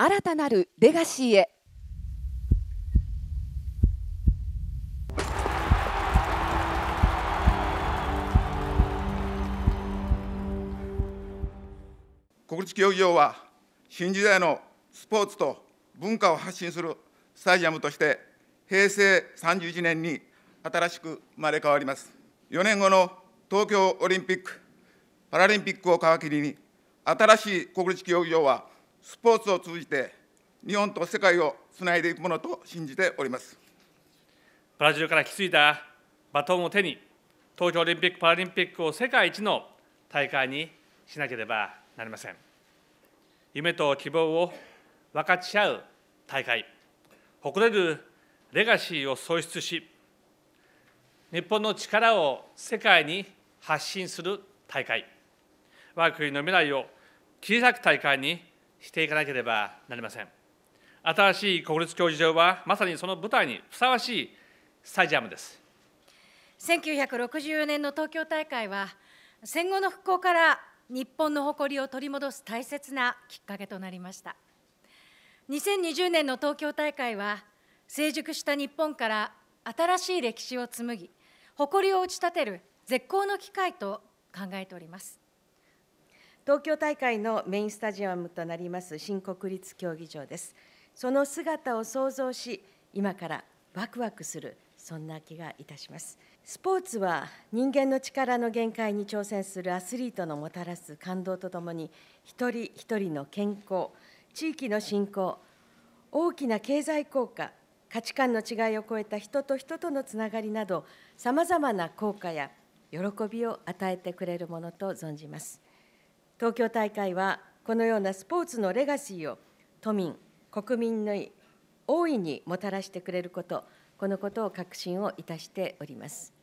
新たなるレガシーへ。国立競技場は新時代のスポーツと文化を発信するスタジアムとして平成31年に新しく生まれ変わります4年後の東京オリンピック・パラリンピックを皮切りに新しい国立競技場はスポーツを通じて、日本と世界をつないでいくものと信じております。ブラジルから引き継いだバトンを手に、東京オリンピック・パラリンピックを世界一の大会にしなければなりません。夢と希望を分かち合う大会、誇れるレガシーを創出し、日本の力を世界に発信する大会、我が国の未来を切り裂く大会にしていかなければなりません新しい国立競技場はまさにその舞台にふさわしいスタジアムです1964年の東京大会は戦後の復興から日本の誇りを取り戻す大切なきっかけとなりました2020年の東京大会は成熟した日本から新しい歴史を紡ぎ誇りを打ち立てる絶好の機会と考えております東京大会のメインスタジアムとなります新国立競技場ですその姿を想像し今からワクワクするそんな気がいたしますスポーツは人間の力の限界に挑戦するアスリートのもたらす感動とともに一人一人の健康地域の振興大きな経済効果価値観の違いを超えた人と人とのつながりなどさまざまな効果や喜びを与えてくれるものと存じます。東京大会はこのようなスポーツのレガシーを都民、国民の大いにもたらしてくれること、このことを確信をいたしております。